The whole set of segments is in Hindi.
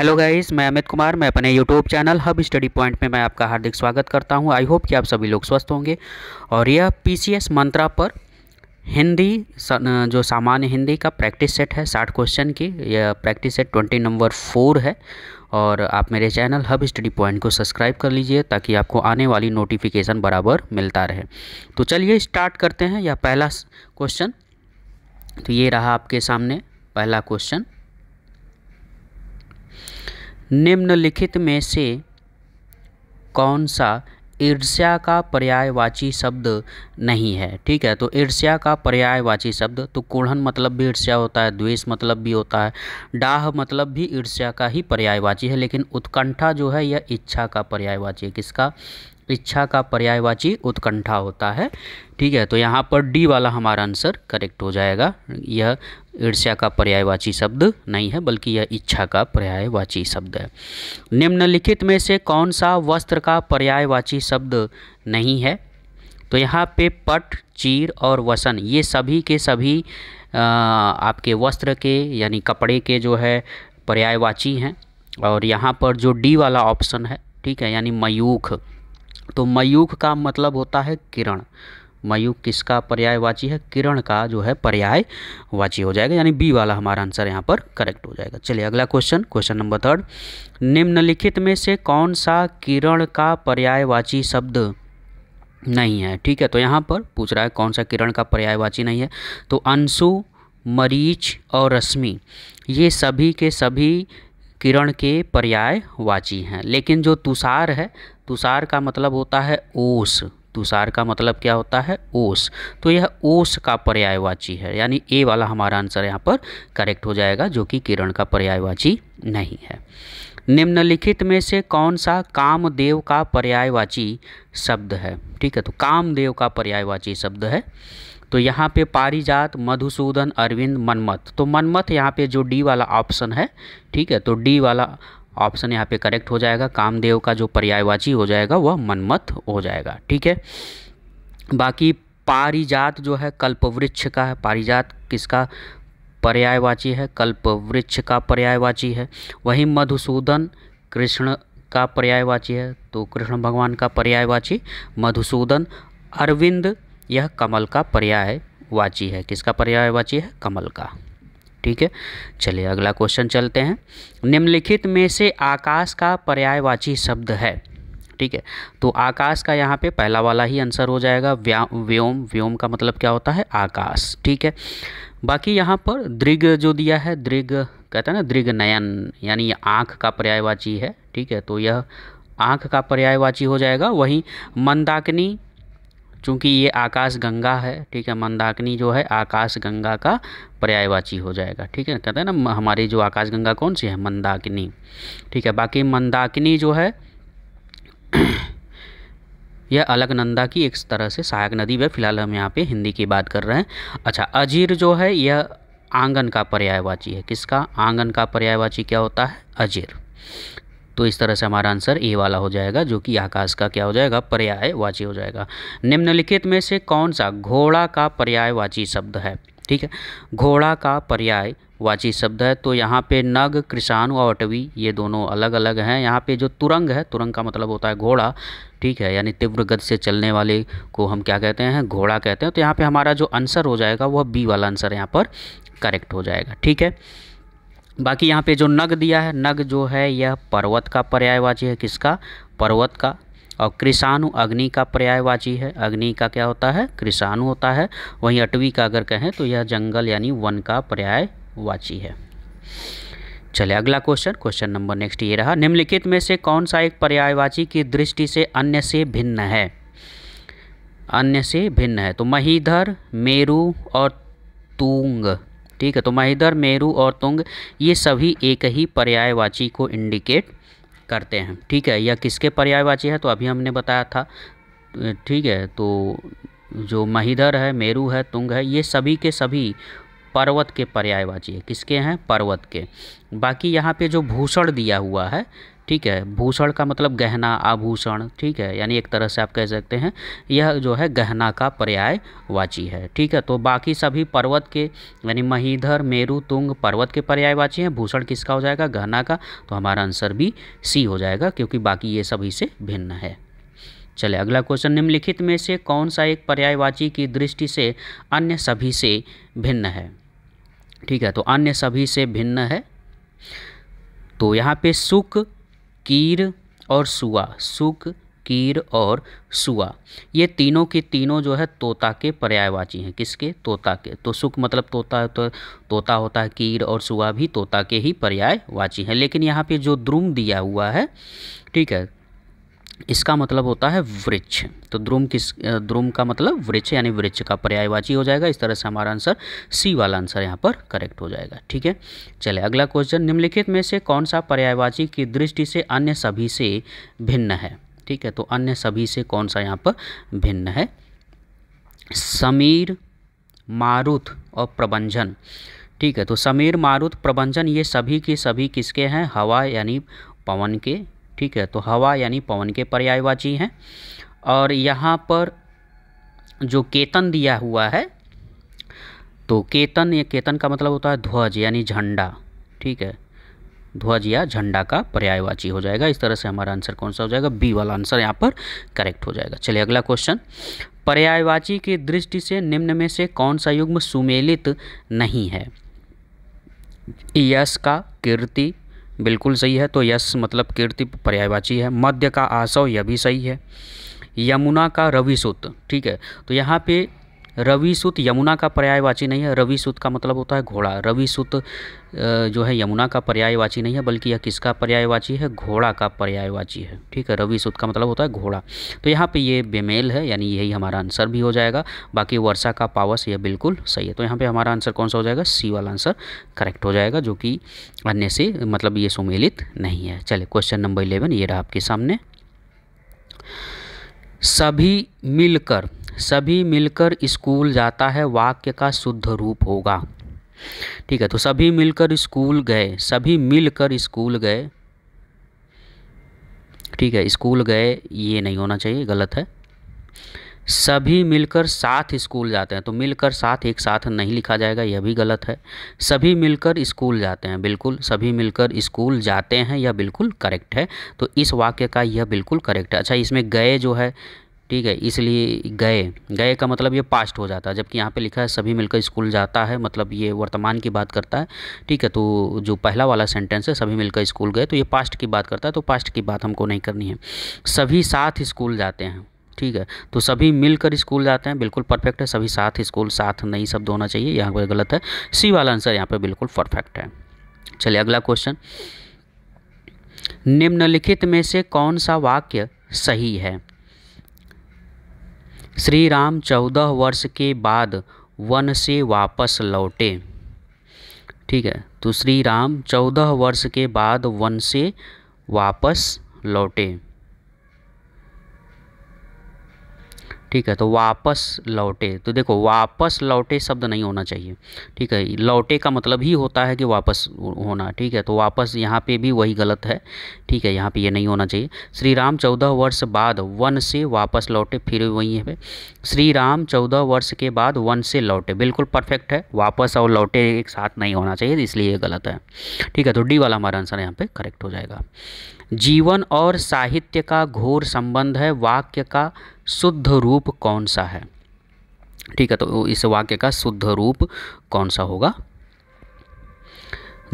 हेलो गाइस मैं अमित कुमार मैं अपने YouTube channel Hub Study Point में मैं आपका हार्दिक स्वागत करता हूं आई होप कि आप सभी लोग स्वस्थ होंगे और यह पीसीएस मंत्रा पर हिंदी जो सामान्य हिंदी का प्रैक्टिस सेट है साठ क्वेश्चन की यह practice set twenty number four है और आप मेरे चैनल हब स्टडी पॉइंट को सब्सक्राइब कर लीजिए ताकि आपको आने वाली नोटिफिकेशन बराबर मिलता रहे तो चलिए स्टार्ट करते हैं यह पहला क्वेश्चन तो ये रहा आपके सामने पहला क्वेश्चन निम्नलिखित में से कौन सा ईर्ष्या का पर्यायवाची शब्द नहीं है ठीक है तो ईर्ष्या का पर्यायवाची शब्द तो कुढ़न मतलब भी ईर्ष्या होता है द्वेष मतलब भी होता है डाह मतलब भी ईर्ष्या का ही पर्यायवाची है लेकिन उत्कंठा जो है यह इच्छा का पर्यायवाची है किसका इच्छा का पर्यायवाची उत्कंठा होता है ठीक है तो यहाँ पर डी वाला हमारा आंसर करेक्ट हो जाएगा यह ईर्ष्या का पर्यायवाची शब्द नहीं है बल्कि यह इच्छा का पर्यायवाची शब्द है निम्नलिखित में से कौन सा वस्त्र का पर्यायवाची शब्द नहीं है तो यहाँ पे पट चीर और वसन ये सभी के सभी आ, आपके वस्त्र के यानी कपड़े के जो है पर्यायवाची हैं और यहाँ पर जो डी वाला ऑप्शन है ठीक है यानी मयूख तो मयूख का मतलब होता है किरण मयूख किसका पर्यायवाची है किरण का जो है पर्यायवाची हो जाएगा यानी बी वाला हमारा आंसर यहाँ पर करेक्ट हो जाएगा चलिए अगला क्वेश्चन क्वेश्चन नंबर थर्ड निम्नलिखित में से कौन सा किरण का पर्यायवाची शब्द नहीं है ठीक है तो यहाँ पर पूछ रहा है कौन सा किरण का पर्यायवाची नहीं है तो अंशु मरीच और रश्मि ये सभी के सभी किरण के पर्याय वाची हैं लेकिन जो तुषार है तुषार का मतलब होता है ओस तुषार का मतलब क्या होता है ओस तो यह ओस का पर्यायवाची है यानी ए वाला हमारा आंसर यहाँ पर करेक्ट हो जाएगा जो कि किरण का पर्यायवाची नहीं है निम्नलिखित में से कौन सा कामदेव का पर्यायवाची शब्द है ठीक है तो कामदेव का पर्यायवाची शब्द है तो यहाँ पे पारिजात मधुसूदन अरविंद मनमथ तो मनमथ यहाँ पे जो डी वाला ऑप्शन है ठीक है तो डी वाला ऑप्शन यहाँ पे करेक्ट हो जाएगा कामदेव का जो पर्यायवाची हो जाएगा वह मनमत हो जाएगा ठीक है बाकी पारिजात जो है कल्पवृक्ष का है पारिजात किसका पर्यायवाची है कल्पवृक्ष का पर्यायवाची है वही मधुसूदन कृष्ण का पर्यायवाची है तो कृष्ण भगवान का पर्यायवाची मधुसूदन अरविंद यह कमल का पर्याय वाची है किसका पर्यायवाची है कमल का ठीक है चलिए अगला क्वेश्चन चलते हैं निम्नलिखित में से आकाश का पर्यायवाची शब्द है ठीक है तो आकाश का यहाँ पे पहला वाला ही आंसर हो जाएगा व्योम व्योम का मतलब क्या होता है आकाश ठीक है बाकी यहाँ पर दृग जो दिया है दृघ कहते हैं ना दृग नयन यानी आँख का पर्यायवाची है ठीक है तो यह आँख का पर्यायवाची हो जाएगा वहीं मंदाकिनी चूँकि ये आकाश गंगा है ठीक है मंदाकिनी जो है आकाश गंगा का पर्यायवाची हो जाएगा ठीक है कहते हैं ना हमारी जो आकाश गंगा कौन सी है मंदाकिनी ठीक है बाकी मंदाकिनी जो है यह अलकनंदा की एक तरह से सहायक नदी है फिलहाल हम यहाँ पे हिंदी की बात कर रहे हैं अच्छा अजीर जो है यह आंगन का पर्यायवाची है किसका आंगन का पर्यायवाची क्या होता है अजीर तो इस तरह से हमारा आंसर ए वाला हो जाएगा जो कि आकाश का क्या हो जाएगा पर्याय वाची हो जाएगा निम्नलिखित में से कौन सा घोड़ा का पर्याय वाची शब्द है ठीक है घोड़ा का पर्याय वाची शब्द है तो यहाँ पे नग कृषाणु और अटवी ये दोनों अलग अलग हैं यहाँ पे जो तुरंग है तुरंग का मतलब होता है घोड़ा ठीक है यानी तीव्र गति से चलने वाले को हम क्या कहते हैं घोड़ा कहते हैं तो यहाँ पे हमारा जो आंसर हो जाएगा वह बी वाला आंसर यहाँ पर करेक्ट हो जाएगा ठीक है बाकी यहाँ पे जो नग दिया है नग जो है यह पर्वत का पर्यायवाची है किसका पर्वत का और कृषाणु अग्नि का पर्यायवाची है अग्नि का क्या होता है कृषाणु होता है वहीं अटवी का अगर कहें तो यह जंगल यानी वन का पर्यायवाची है चले अगला क्वेश्चन क्वेश्चन नंबर नेक्स्ट ये रहा निम्नलिखित में से कौन सा एक पर्यायवाची की दृष्टि से अन्य से भिन्न है अन्य से भिन्न है तो महीधर मेरू और तूंग ठीक है तो महिधर मेरू और तुंग ये सभी एक ही पर्यायवाची को इंडिकेट करते हैं ठीक है या किसके पर्यायवाची है तो अभी हमने बताया था ठीक है तो जो महिधर है मेरू है तुंग है ये सभी के सभी पर्वत के पर्यायवाची है किसके हैं पर्वत के बाकी यहाँ पे जो भूषण दिया हुआ है ठीक है भूषण का मतलब गहना आभूषण ठीक है यानी एक तरह से आप कह सकते हैं यह जो है गहना का पर्याय वाची है ठीक है तो बाकी सभी पर्वत के यानी महीधर मेरु तुंग पर्वत के पर्याय वाची हैं भूषण किसका हो जाएगा गहना का तो हमारा आंसर भी सी हो जाएगा क्योंकि बाकी ये सभी से भिन्न है चले अगला क्वेश्चन निम्नलिखित में से कौन सा एक पर्यायवाची की दृष्टि से अन्य सभी से भिन्न है ठीक है तो अन्य सभी से भिन्न है तो यहाँ पे सुख कीर और सुआ सुक कीर और सुआ ये तीनों के तीनों जो है तोता के पर्यायवाची हैं किसके तोता के तो सुख मतलब तोता तो तोता होता है कीर और सुआ भी तोता के ही पर्यायवाची हैं लेकिन यहाँ पे जो द्रुम दिया हुआ है ठीक है इसका मतलब होता है वृक्ष तो द्रुम किस द्रुम का मतलब वृक्ष यानी वृक्ष का पर्यायवाची हो जाएगा इस तरह से हमारा आंसर सी वाला आंसर यहाँ पर करेक्ट हो जाएगा ठीक है चले अगला क्वेश्चन निम्नलिखित में से कौन सा पर्यायवाची की दृष्टि से अन्य सभी से भिन्न है ठीक है तो अन्य सभी से कौन सा यहाँ पर भिन्न है समीर मारुत और प्रबंधन ठीक है तो समीर मारुत प्रबंधन ये सभी के सभी किसके हैं हवा यानी पवन के ठीक है तो हवा यानी पवन के पर्यायवाची हैं और यहाँ पर जो केतन दिया हुआ है तो केतन या केतन का मतलब होता है ध्वज यानी झंडा ठीक है ध्वज या झंडा का पर्यायवाची हो जाएगा इस तरह से हमारा आंसर कौन सा हो जाएगा बी वाला आंसर यहाँ पर करेक्ट हो जाएगा चलिए अगला क्वेश्चन पर्यायवाची की दृष्टि से निम्न में से कौन सा युग्म सुमेलित नहीं है यश का कीर्ति बिल्कुल सही है तो यश मतलब कीर्ति पर्यायवाची है मध्य का आसव यह भी सही है यमुना का रवि ठीक है तो यहाँ पे रवि सूत यमुना का पर्यायवाची नहीं है रवि सूत का मतलब होता है घोड़ा रवि सूत जो है यमुना का पर्यायवाची नहीं है बल्कि यह किसका पर्यायवाची है घोड़ा का पर्यायवाची है ठीक है रवि सूत का मतलब होता है घोड़ा तो यहाँ पे ये बेमेल है यानी यही हमारा आंसर भी हो जाएगा बाकी वर्षा का पावस यह बिल्कुल सही है तो यहाँ पर हमारा आंसर कौन सा हो जाएगा सी वाला आंसर करेक्ट हो जाएगा जो कि अन्य से मतलब ये सुमेलित नहीं है चले क्वेश्चन नंबर इलेवन ये रहा आपके सामने सभी मिलकर सभी मिलकर स्कूल जाता है वाक्य का शुद्ध रूप होगा ठीक है तो सभी मिलकर स्कूल गए सभी मिलकर स्कूल गए ठीक है स्कूल गए ये नहीं होना चाहिए गलत है सभी मिलकर साथ स्कूल जाते हैं तो मिलकर साथ एक साथ नहीं लिखा जाएगा यह भी गलत है सभी मिलकर स्कूल जाते हैं बिल्कुल सभी मिलकर स्कूल जाते हैं यह बिल्कुल करेक्ट है तो इस वाक्य का यह बिल्कुल करेक्ट है अच्छा इसमें गए जो है ठीक है इसलिए गए गए का मतलब ये पास्ट हो जाता है जबकि यहाँ पे लिखा है सभी मिलकर स्कूल जाता है मतलब ये वर्तमान की बात करता है ठीक है तो जो पहला वाला सेंटेंस है सभी मिलकर स्कूल गए तो ये पास्ट की बात करता है तो पास्ट की बात हमको नहीं करनी है सभी साथ स्कूल जाते हैं ठीक है तो सभी मिलकर स्कूल जाते हैं बिल्कुल परफेक्ट है सभी साथ स्कूल साथ नहीं शब्द होना चाहिए यहाँ पर गलत है सी वाला आंसर यहाँ पर बिल्कुल परफेक्ट है चलिए अगला क्वेश्चन निम्नलिखित में से कौन सा वाक्य सही है श्री राम चौदह वर्ष के बाद वन से वापस लौटे ठीक है तो श्री राम चौदह वर्ष के बाद वन से वापस लौटे ठीक है तो वापस लौटे तो देखो वापस लौटे शब्द नहीं होना चाहिए ठीक है लौटे का मतलब ही होता है कि वापस होना ठीक है तो वापस यहाँ पे भी वही गलत है ठीक है यहाँ पे ये यह नहीं होना चाहिए श्री राम चौदह वर्ष बाद वन से वापस लौटे फिर वही है श्री राम चौदह वर्ष के बाद वन से लौटे बिल्कुल परफेक्ट है वापस और लौटे एक साथ नहीं होना चाहिए इसलिए ये गलत है ठीक है तो डी वाला हमारा आंसर यहाँ पर करेक्ट हो जाएगा जीवन और साहित्य का घोर संबंध है वाक्य का शुद्ध रूप कौन सा है ठीक है तो इस वाक्य का शुद्ध रूप कौन सा होगा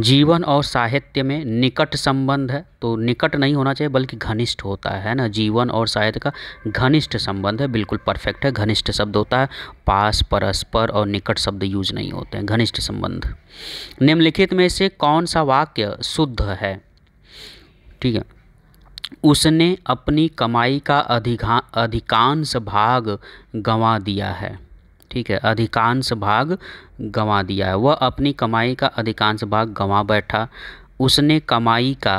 जीवन और साहित्य में निकट संबंध है तो निकट नहीं होना चाहिए बल्कि घनिष्ठ होता है ना जीवन और साहित्य का घनिष्ठ संबंध है बिल्कुल परफेक्ट है घनिष्ठ शब्द होता है पास परस्पर और निकट शब्द यूज नहीं होते हैं घनिष्ठ संबंध निम्नलिखित में से कौन सा वाक्य शुद्ध है ठीक है उसने अपनी कमाई का अधिका अधिकांश भाग गंवा दिया है ठीक है अधिकांश भाग गंवा दिया है वह अपनी कमाई का अधिकांश भाग गंवा बैठा उसने कमाई का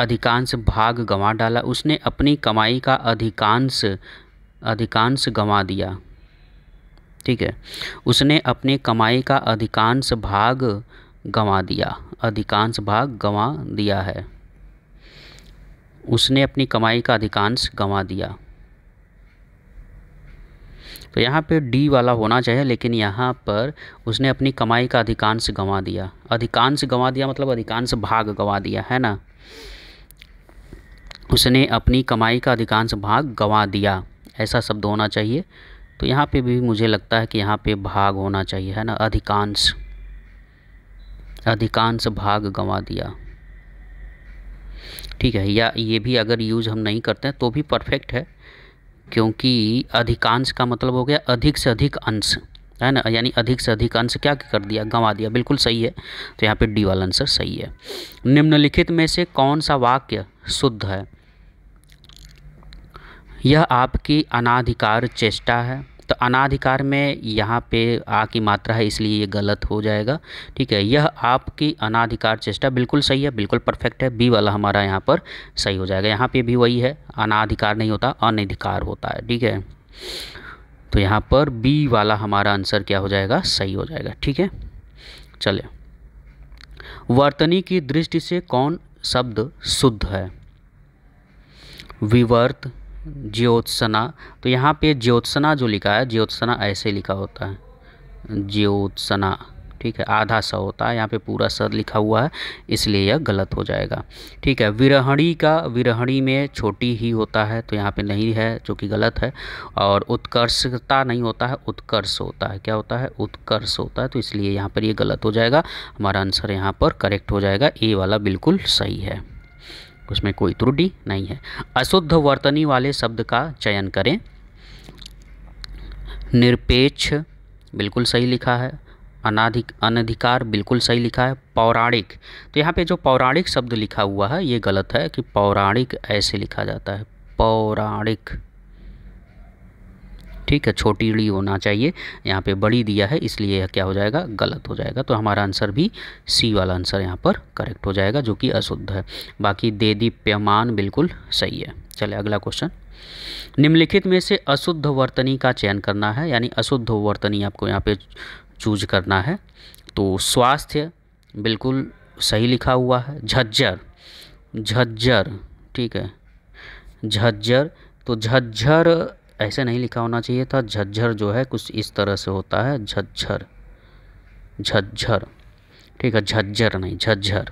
अधिकांश भाग गंवा डाला उसने अपनी कमाई का अधिकांश अधिकांश गंवा दिया ठीक है उसने अपनी कमाई का अधिकांश भाग गंवा दिया अधिकांश भाग गंवा दिया है उसने अपनी कमाई का अधिकांश गंवा दिया तो यहाँ पे डी वाला होना चाहिए लेकिन यहाँ पर उसने अपनी कमाई का अधिकांश गंवा दिया अधिकांश गंवा दिया मतलब अधिकांश भाग गंवा दिया है ना उसने अपनी कमाई का अधिकांश भाग गंवा दिया ऐसा शब्द होना चाहिए तो यहाँ पे भी मुझे लगता है कि यहाँ पे भाग होना चाहिए है ना अधिकांश अधिकांश भाग गंवा दिया ठीक है या ये भी अगर यूज़ हम नहीं करते हैं तो भी परफेक्ट है क्योंकि अधिकांश का मतलब हो गया अधिक से अधिक अंश है ना यानी अधिक से अधिक अंश क्या कर दिया गंवा दिया बिल्कुल सही है तो यहाँ पे डी वाला आंसर सही है निम्नलिखित में से कौन सा वाक्य शुद्ध है यह आपकी अनाधिकार चेष्टा है तो अनाधिकार में यहाँ पे आ की मात्रा है इसलिए ये गलत हो जाएगा ठीक है यह आपकी अनाधिकार चेष्टा बिल्कुल सही है बिल्कुल परफेक्ट है बी वाला हमारा यहाँ पर सही हो जाएगा यहाँ पे भी वही है अनाधिकार नहीं होता अनधिकार होता है ठीक है तो यहाँ पर बी वाला हमारा आंसर क्या हो जाएगा सही हो जाएगा ठीक है चले वर्तनी की दृष्टि से कौन शब्द शुद्ध है विवर्त ज्योत्सना तो यहाँ पे ज्योत्सना जो लिखा है ज्योत्सना ऐसे लिखा होता है ज्योत्सना ठीक है आधा स होता है यहाँ पे पूरा स लिखा हुआ है इसलिए यह गलत हो जाएगा ठीक है विरहणी का विरहणी में छोटी ही होता है तो यहाँ पे नहीं है जो कि गलत है और उत्कर्षता नहीं होता है उत्कर्ष होता है क्या होता है उत्कर्ष होता है तो इसलिए यहाँ पर ये यह गलत हो जाएगा हमारा आंसर यहाँ पर करेक्ट हो जाएगा ए वाला बिल्कुल सही है उसमें कोई त्रुटि नहीं है अशुद्ध वर्तनी वाले शब्द का चयन करें निरपेक्ष बिल्कुल सही लिखा है अनाधिक अनधिकार बिल्कुल सही लिखा है पौराणिक तो यहाँ पे जो पौराणिक शब्द लिखा हुआ है ये गलत है कि पौराणिक ऐसे लिखा जाता है पौराणिक ठीक है छोटी डी होना चाहिए यहाँ पे बड़ी दिया है इसलिए यह क्या हो जाएगा गलत हो जाएगा तो हमारा आंसर भी सी वाला आंसर यहाँ पर करेक्ट हो जाएगा जो कि अशुद्ध है बाकी दे दी बिल्कुल सही है चले अगला क्वेश्चन निम्नलिखित में से अशुद्ध वर्तनी का चयन करना है यानी अशुद्ध वर्तनी आपको यहाँ पर चूज करना है तो स्वास्थ्य बिल्कुल सही लिखा हुआ है झज्जर झज्जर ठीक है झज्जर तो झज्जर ऐसे नहीं लिखा होना चाहिए था झज्झर जो है कुछ इस तरह से होता है झज्झर झज्झर ठीक है झज्झर नहीं झज्झर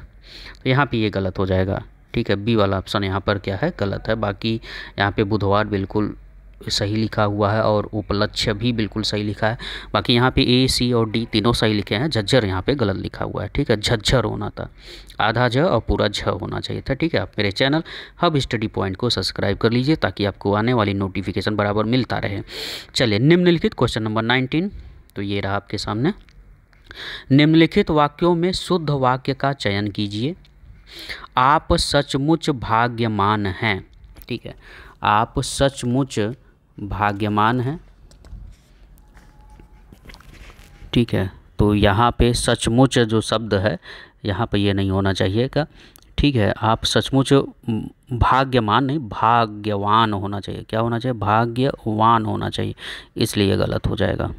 तो यहाँ पे ये गलत हो जाएगा ठीक है बी वाला ऑप्शन यहाँ पर क्या है गलत है बाकी यहाँ पे बुधवार बिल्कुल सही लिखा हुआ है और उपलक्ष्य भी बिल्कुल सही लिखा है बाकी यहाँ पे ए सी और डी तीनों सही लिखे हैं झज्जर यहाँ पे गलत लिखा हुआ है ठीक है झज्जर होना था आधा झ और पूरा झ होना चाहिए था ठीक है आप मेरे चैनल हब स्टडी पॉइंट को सब्सक्राइब कर लीजिए ताकि आपको आने वाली नोटिफिकेशन बराबर मिलता रहे चलिए निम्नलिखित क्वेश्चन नंबर नाइनटीन तो ये रहा आपके सामने निम्नलिखित वाक्यों में शुद्ध वाक्य का चयन कीजिए आप सचमुच भाग्यमान हैं ठीक है आप सचमुच भाग्यमान हैं ठीक है तो यहाँ पे सचमुच जो शब्द है यहाँ पे ये नहीं होना चाहिए का ठीक है आप सचमुच भाग्यमान नहीं भाग्यवान होना चाहिए क्या होना चाहिए भाग्यवान होना चाहिए इसलिए गलत हो जाएगा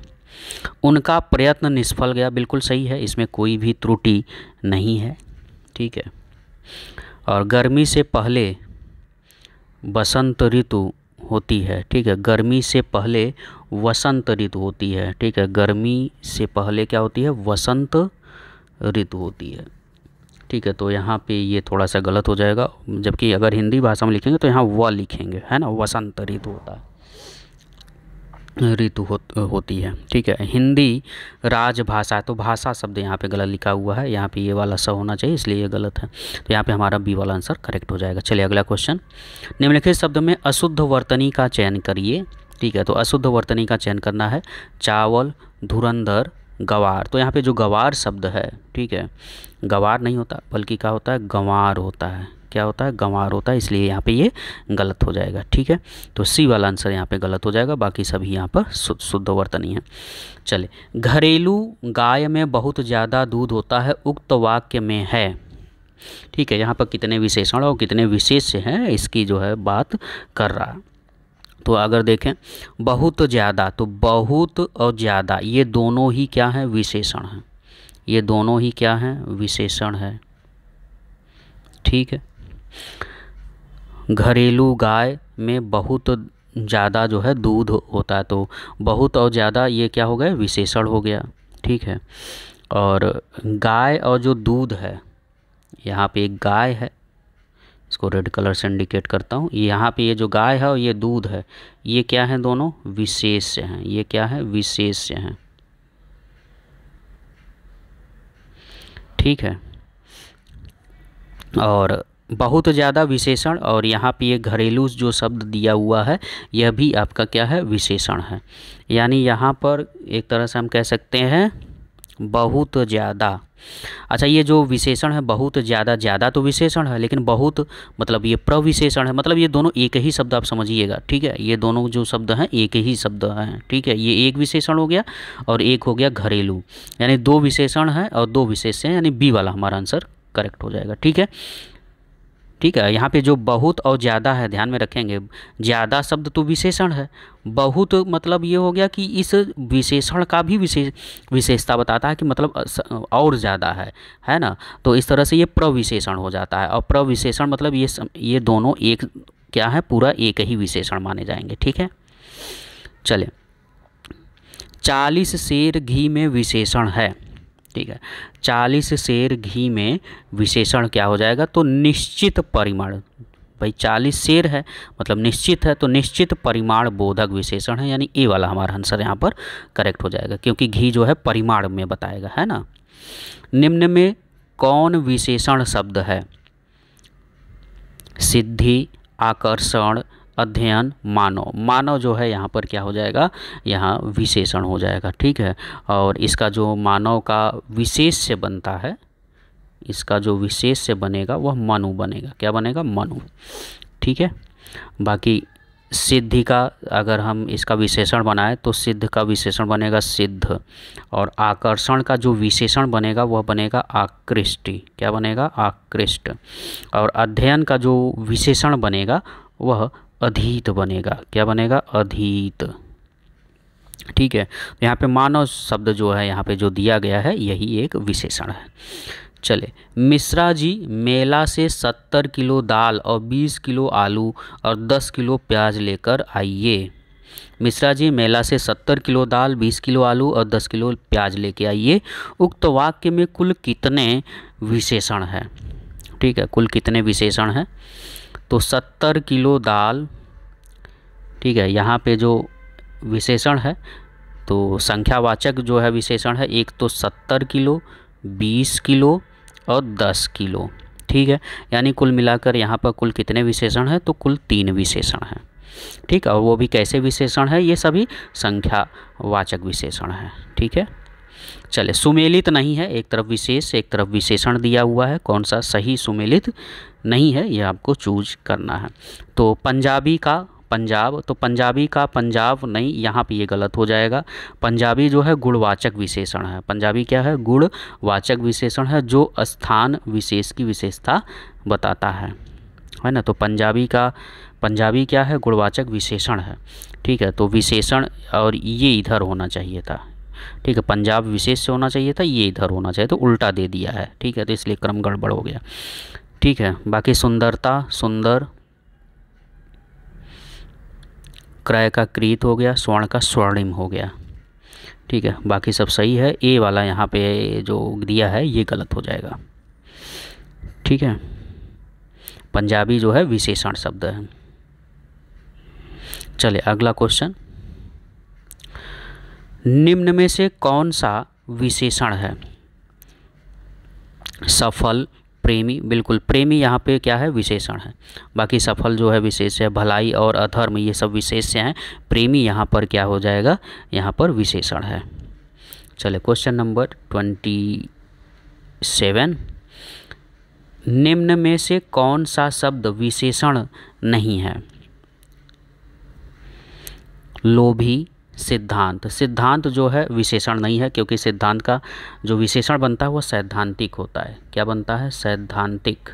उनका प्रयत्न निष्फल गया बिल्कुल सही है इसमें कोई भी त्रुटि नहीं है ठीक है और गर्मी से पहले बसंत ऋतु होती है ठीक है गर्मी से पहले वसंत ऋतु होती है ठीक है गर्मी से पहले क्या होती है वसंत ऋतु होती है ठीक है तो यहाँ पे ये थोड़ा सा गलत हो जाएगा जबकि अगर हिंदी भाषा में लिखेंगे तो यहाँ व लिखेंगे है ना वसंत ऋतु होता है ऋतु हो, होती है ठीक है हिंदी राजभाषा तो भाषा शब्द यहाँ पे गलत लिखा हुआ है यहाँ पे ये वाला स होना चाहिए इसलिए ये गलत है तो यहाँ पे हमारा बी वाला आंसर करेक्ट हो जाएगा चलिए अगला क्वेश्चन निम्नलिखित शब्द में अशुद्ध वर्तनी का चयन करिए ठीक है तो अशुद्ध वर्तनी का चयन करना है चावल धुरंधर गवार तो यहाँ पे जो गवार शब्द है ठीक है गवार नहीं होता बल्कि क्या होता है गंवार होता है क्या होता है गंवार होता है इसलिए यहाँ पे ये गलत हो जाएगा ठीक है तो सी वाला आंसर यहाँ पे गलत हो जाएगा बाकी सभी यहाँ पर शुद्ध शुद्ध वर्तनी है चले घरेलू गाय में बहुत ज़्यादा दूध होता है उक्त वाक्य में है ठीक है यहाँ पर कितने विशेषण और कितने विशेष हैं इसकी जो है बात कर रहा तो अगर देखें बहुत ज़्यादा तो बहुत और ज़्यादा ये दोनों ही क्या हैं विशेषण हैं ये दोनों ही क्या हैं विशेषण है ठीक है घरेलू गाय में बहुत ज़्यादा जो है दूध होता है तो बहुत और ज़्यादा ये क्या हो गया विशेषण हो गया ठीक है और गाय और जो दूध है यहाँ पे एक गाय है इसको रेड कलर से इंडिकेट करता हूँ यहाँ पे ये जो गाय है और ये दूध है ये क्या है दोनों विशेष हैं ये क्या है विशेष हैं ठीक है और बहुत ज़्यादा विशेषण और यहाँ पे ये घरेलू जो शब्द दिया हुआ है यह भी आपका क्या है विशेषण है यानी यहाँ पर एक तरह से हम कह सकते हैं बहुत ज़्यादा अच्छा ये जो विशेषण है बहुत ज़्यादा ज़्यादा तो विशेषण है लेकिन बहुत मतलब ये प्रविशेषण है मतलब ये दोनों एक ही शब्द आप समझिएगा ठीक है ये दोनों जो शब्द हैं एक ही शब्द हैं ठीक है ये एक विशेषण हो गया और एक हो गया घरेलू यानी दो विशेषण है और दो विशेष हैं यानी बी वाला हमारा आंसर करेक्ट हो जाएगा ठीक है ठीक है यहाँ पे जो बहुत और ज़्यादा है ध्यान में रखेंगे ज़्यादा शब्द तो विशेषण है बहुत मतलब ये हो गया कि इस विशेषण का भी विशेष विशेषता बताता है कि मतलब और ज़्यादा है है ना तो इस तरह से ये प्रविशेषण हो जाता है और प्रविशेषण मतलब ये ये दोनों एक क्या है पूरा एक ही विशेषण माने जाएंगे ठीक है चले चालीस शेर घी में विशेषण है ठीक है चालीस शेर घी में विशेषण क्या हो जाएगा तो निश्चित परिमाण भाई चालीस शेर है मतलब निश्चित है तो निश्चित परिमाण बोधक विशेषण है यानी ए वाला हमारा आंसर यहाँ पर करेक्ट हो जाएगा क्योंकि घी जो है परिमाण में बताएगा है ना निम्न में कौन विशेषण शब्द है सिद्धि आकर्षण अध्ययन मानव मानव जो है यहाँ पर क्या हो जाएगा यहाँ विशेषण हो जाएगा ठीक है और इसका जो मानव का विशेष से बनता है इसका जो विशेष से बनेगा वह मनु बनेगा क्या बनेगा मनु ठीक है बाकी सिद्धि का अगर हम इसका विशेषण बनाएं तो सिद्ध का विशेषण बनेगा सिद्ध और आकर्षण का जो विशेषण बनेगा वह बनेगा आकृष्टि क्या बनेगा आकृष्ट और अध्ययन का जो विशेषण बनेगा वह अधीत बनेगा क्या बनेगा अधीत ठीक है तो यहाँ पे मानव शब्द जो है यहाँ पे जो दिया गया है यही एक विशेषण है चले मिश्रा जी मेला से सत्तर किलो दाल और बीस किलो आलू और दस किलो प्याज लेकर आइए मिश्रा जी मेला से सत्तर किलो दाल बीस किलो आलू और दस किलो प्याज लेके आइए उक्त वाक्य में कुल कितने विशेषण हैं ठीक है कुल कितने विशेषण हैं तो सत्तर किलो दाल ठीक है यहाँ पे जो विशेषण है तो संख्यावाचक जो है विशेषण है एक तो सत्तर किलो बीस किलो और दस किलो ठीक है यानी कुल मिलाकर यहाँ पर कुल कितने विशेषण हैं तो कुल तीन विशेषण हैं ठीक है और वो भी कैसे विशेषण है ये सभी संख्यावाचक विशेषण हैं ठीक है चले सुमेलित नहीं है एक तरफ विशेष एक तरफ विशेषण दिया हुआ है कौन सा सही सुमेलित नहीं है ये आपको चूज करना है तो पंजाबी का पंजाब तो पंजाबी का पंजाब नहीं यहाँ पे ये गलत हो जाएगा पंजाबी जो है गुणवाचक विशेषण है पंजाबी क्या है गुणवाचक विशेषण है जो स्थान विशेष की विशेषता बताता है है ना तो पंजाबी का पंजाबी क्या है गुणवाचक विशेषण है ठीक है तो विशेषण और ये इधर होना चाहिए था ठीक है पंजाब विशेष से होना चाहिए था ये इधर होना चाहिए तो उल्टा दे दिया है ठीक है तो इसलिए क्रम गड़बड़ हो गया ठीक है बाकी सुंदरता सुंदर क्रय का क्रीत हो गया स्वर्ण का स्वर्णिम हो गया ठीक है बाकी सब सही है ए वाला यहाँ पे जो दिया है ये गलत हो जाएगा ठीक है पंजाबी जो है विशेषण शब्द है चलिए अगला क्वेश्चन निम्न में से कौन सा विशेषण है सफल प्रेमी बिल्कुल प्रेमी यहाँ पे क्या है विशेषण है बाकी सफल जो है विशेष है भलाई और अधर्म ये सब विशेष हैं प्रेमी यहाँ पर क्या हो जाएगा यहाँ पर विशेषण है चले क्वेश्चन नंबर ट्वेंटी सेवन निम्न में से कौन सा शब्द विशेषण नहीं है लोभी सिद्धांत सिद्धांत जो है विशेषण नहीं है क्योंकि सिद्धांत का जो विशेषण बनता है वह सैद्धांतिक होता है क्या बनता है सैद्धांतिक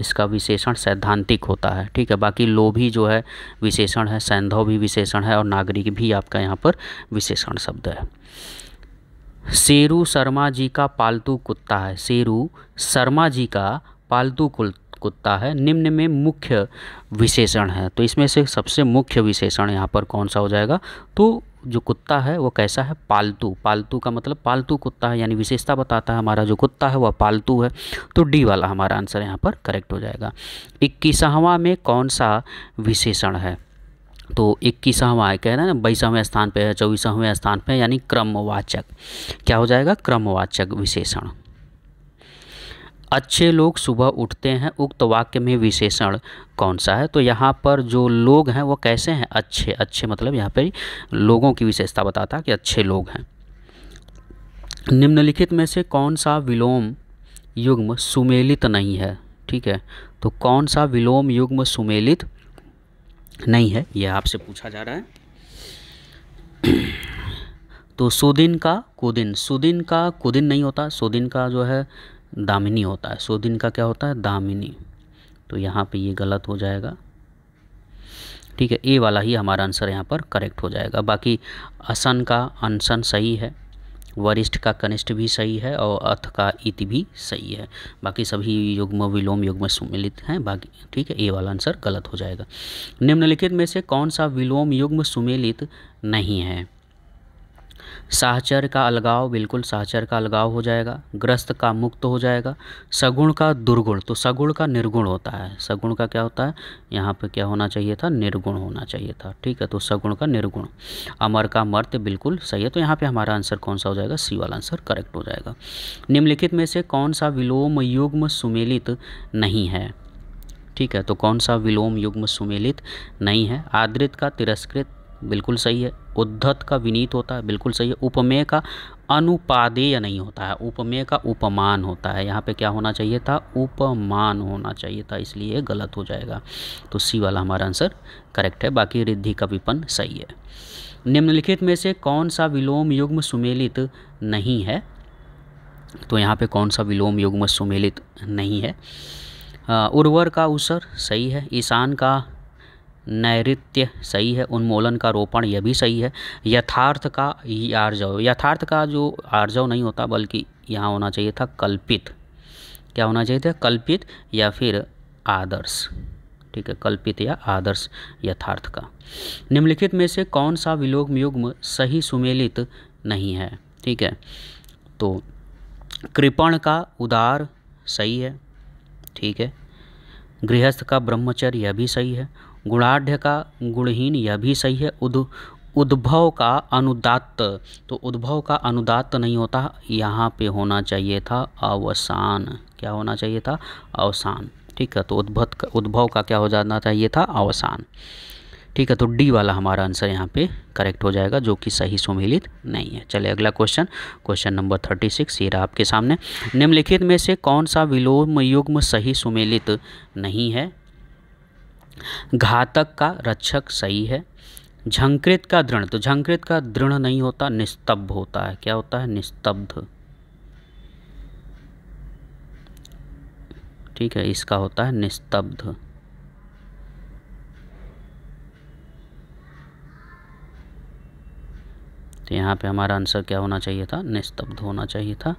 इसका विशेषण सैद्धांतिक होता है ठीक है बाकी लोभी जो है विशेषण है सैंधव भी विशेषण है और नागरिक भी आपका यहाँ पर विशेषण शब्द है शेरू शर्मा जी का पालतू कुत्ता है शेरू शर्मा जी का पालतू कुत्ता है निम्न में मुख्य विशेषण है तो इसमें से सबसे मुख्य विशेषण यहाँ पर कौन सा हो जाएगा तो जो कुत्ता है वो कैसा है पालतू पालतू का मतलब पालतू कुत्ता है यानी विशेषता बताता है हमारा जो कुत्ता है वह पालतू है तो डी वाला हमारा आंसर यहाँ पर करेक्ट हो जाएगा इक्कीसवा में कौन सा विशेषण है तो इक्कीसवा कह कहना हैं ना बाईसवें स्थान पे है चौबीसवें स्थान पे यानी क्रमवाचक क्या हो जाएगा क्रमवाचक विशेषण अच्छे लोग सुबह उठते हैं उक्त वाक्य में विशेषण कौन सा है तो यहाँ पर जो लोग हैं वो कैसे हैं अच्छे अच्छे मतलब यहाँ पर लोगों की विशेषता बताता है कि अच्छे लोग हैं निम्नलिखित में से कौन सा विलोम युग्म सुमेलित नहीं है ठीक है तो कौन सा विलोम युग्म सुमेलित नहीं है यह आपसे पूछा जा रहा है तो सुदिन का कुदिन सुदिन का कुदिन नहीं होता सुदिन का जो है दामिनी होता है सो दिन का क्या होता है दामिनी तो यहाँ पे ये गलत हो जाएगा ठीक है ए वाला ही हमारा आंसर यहाँ पर करेक्ट हो जाएगा बाकी असन का अनसन सही है वरिष्ठ का कनिष्ठ भी सही है और अथ का इत भी सही है बाकी सभी युग्म विलोम युग्म सुमिलित हैं बाकी ठीक है ए वाला आंसर गलत हो जाएगा निम्नलिखित में से कौन सा विलोम युग्म सुमिलित नहीं है साहचर का अलगाव बिल्कुल साहचर का अलगाव हो जाएगा ग्रस्त का मुक्त हो जाएगा सगुण का दुर्गुण तो सगुण का निर्गुण होता है सगुण का क्या होता है यहाँ पे क्या होना चाहिए था निर्गुण होना चाहिए था ठीक है तो सगुण का निर्गुण अमर का मर्त बिल्कुल सही है तो यहाँ पे हमारा आंसर कौन सा हो जाएगा सी वाला आंसर करेक्ट हो जाएगा निम्नलिखित में से कौन सा विलोम युग्म सुमेलित नहीं है ठीक है तो कौन सा विलोम युग्म सुमेलित नहीं है आदृत का तिरस्कृत बिल्कुल सही है उद्धत का विनीत होता है बिल्कुल सही है उपमेय का अनुपादेय नहीं होता है उपमेय का उपमान होता है यहाँ पे क्या होना चाहिए था उपमान होना चाहिए था इसलिए गलत हो जाएगा तो सी वाला हमारा आंसर करेक्ट है बाकी रिद्धि का विपन सही है निम्नलिखित में से कौन सा विलोम युग्म सुमेलित नहीं है तो यहाँ पे कौन सा विलोम युग्म सुमेलित नहीं है उर्वर का उसर सही है ईशान का नैत्य सही है उन्मूलन का रोपण यह भी सही है यथार्थ का आर्जव यथार्थ का जो आर्जव नहीं होता बल्कि यहाँ होना चाहिए था कल्पित क्या होना चाहिए था कल्पित या फिर आदर्श ठीक है कल्पित या आदर्श यथार्थ का निम्नलिखित में से कौन सा विलोम युग्म सही सुमेलित नहीं है ठीक है तो कृपण का उदार सही है ठीक है गृहस्थ का ब्रह्मचर्य यह भी सही है गुणाढ़ का गुणहीन यह भी सही है उद उद्भव का अनुदात्त तो उद्भव का अनुदात्त नहीं होता यहाँ पे होना चाहिए था अवसान क्या होना चाहिए था अवसान ठीक है तो उद्भत उद्भव का क्या हो जाना चाहिए था अवसान ठीक है तो डी वाला हमारा आंसर यहाँ पे करेक्ट हो जाएगा जो कि सही सुमिलित नहीं है चलिए अगला question question number thirty six ये रहा आपके सामने निम्नलिखित में से कौन सा विलोम युग्म सही सुमिलित नहीं है घातक का रक्षक सही है झंकृत का दृढ़ तो झंकृत का दृढ़ नहीं होता निस्तब्ध होता है क्या होता है निस्तब्ध ठीक है इसका होता है निस्तब्ध तो यहाँ पे हमारा आंसर क्या होना चाहिए था निस्तब्ध होना चाहिए था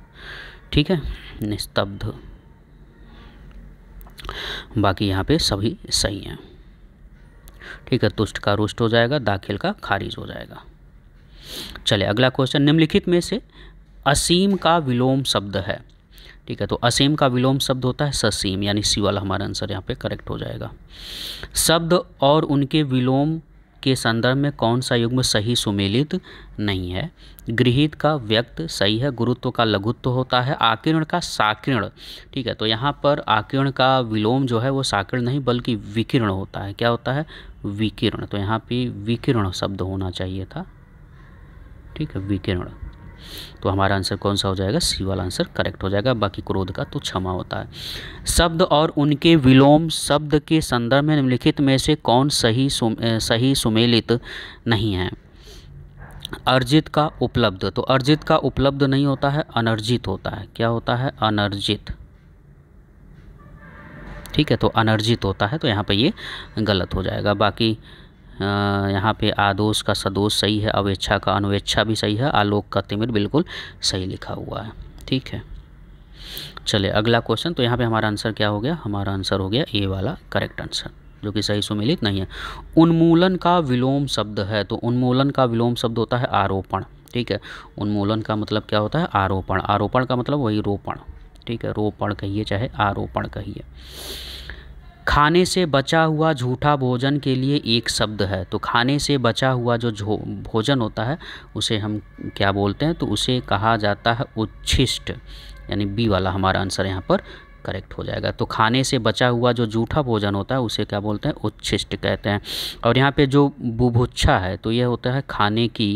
ठीक है निस्तब्ध बाकी यहाँ पे सभी सही हैं ठीक है तुष्ट का रुष्ट हो जाएगा दाखिल का खारिज हो जाएगा चले अगला क्वेश्चन निम्नलिखित में से असीम का विलोम शब्द है ठीक है तो असीम का विलोम शब्द होता है ससीम यानी सी वाला हमारा आंसर यहाँ पे करेक्ट हो जाएगा शब्द और उनके विलोम के संदर्भ में कौन सा युग्म सही सुमेलित नहीं है गृहित का व्यक्त सही है गुरुत्व का लघुत्व होता है आकिरण का साकिरण ठीक है तो यहाँ पर आकिरण का विलोम जो है वो साकिरण नहीं बल्कि विकिरण होता है क्या होता है विकिरण तो यहाँ पे विकिरण शब्द होना चाहिए था ठीक है विकिरण तो हमारा आंसर कौन सा हो जाएगा सी वाला आंसर करेक्ट हो जाएगा बाकी क्रोध का तो क्षमा होता है शब्द और उनके विलोम शब्द के संदर्भ में निम्नलिखित में से कौन सही सुम, सही सुमेलित नहीं है अर्जित का उपलब्ध तो अर्जित का उपलब्ध नहीं होता है अनर्जित होता है क्या होता है अनर्जित ठीक है तो अनर्जित होता है तो यहाँ पे ये गलत हो जाएगा बाकी यहाँ पे आदोष का सदोष सही है अवेच्छा का अनुवेच्छा भी सही है आलोक का तिमिर बिल्कुल सही लिखा हुआ है ठीक है चलिए अगला क्वेश्चन तो यहाँ पे हमारा आंसर क्या हो गया हमारा आंसर हो गया ए वाला करेक्ट आंसर जो कि सही सुमिलित नहीं है उन्मूलन का विलोम शब्द है तो उन्मूलन का विलोम शब्द होता है आरोपण ठीक है उन्मूलन का मतलब क्या होता है आरोपण आरोपण का मतलब वही रोपण ठीक है रोपण कहिए चाहे आरोपण कहिए खाने से बचा हुआ झूठा भोजन के लिए एक शब्द है तो खाने से बचा हुआ जो भोजन होता है उसे हम क्या बोलते हैं तो उसे कहा जाता है उच्छिष्ट यानी बी वाला हमारा आंसर यहाँ पर करेक्ट हो जाएगा तो खाने से बचा हुआ जो जूठा भोजन होता है उसे क्या बोलते हैं उच्छिष्ट कहते हैं और यहाँ पे जो बुभुच्छा है तो यह होता है खाने की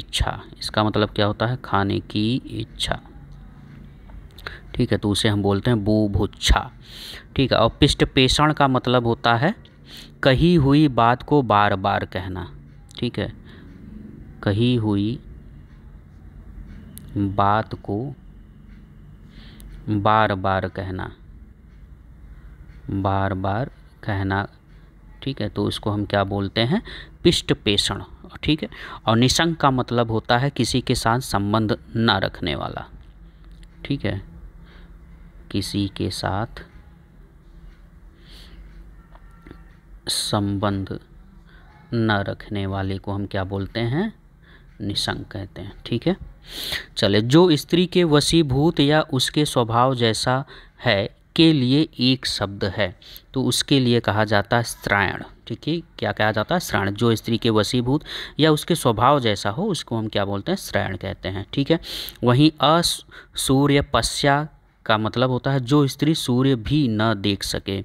इच्छा इसका मतलब क्या होता है खाने की इच्छा ठीक है तो उसे हम बोलते हैं बुभुच्छा ठीक है और पेषण का मतलब होता है कही हुई बात को बार बार कहना ठीक है कही हुई बात को बार बार कहना बार बार कहना ठीक है तो उसको हम क्या बोलते हैं पिष्ट पेषण ठीक है और निशंक का मतलब होता है किसी के साथ संबंध ना रखने वाला ठीक है किसी के साथ संबंध न रखने वाले को हम क्या बोलते हैं निशंक कहते हैं ठीक है चले जो स्त्री के वसीभूत या उसके स्वभाव जैसा है के लिए एक शब्द है तो उसके लिए कहा जाता है श्रायण ठीक है क्या कहा जाता है श्रायण जो स्त्री के वसीभूत या उसके स्वभाव जैसा हो उसको हम क्या बोलते हैं श्रायण कहते हैं ठीक है वहीं असूर्य पश्या का मतलब होता है जो स्त्री सूर्य भी न देख सके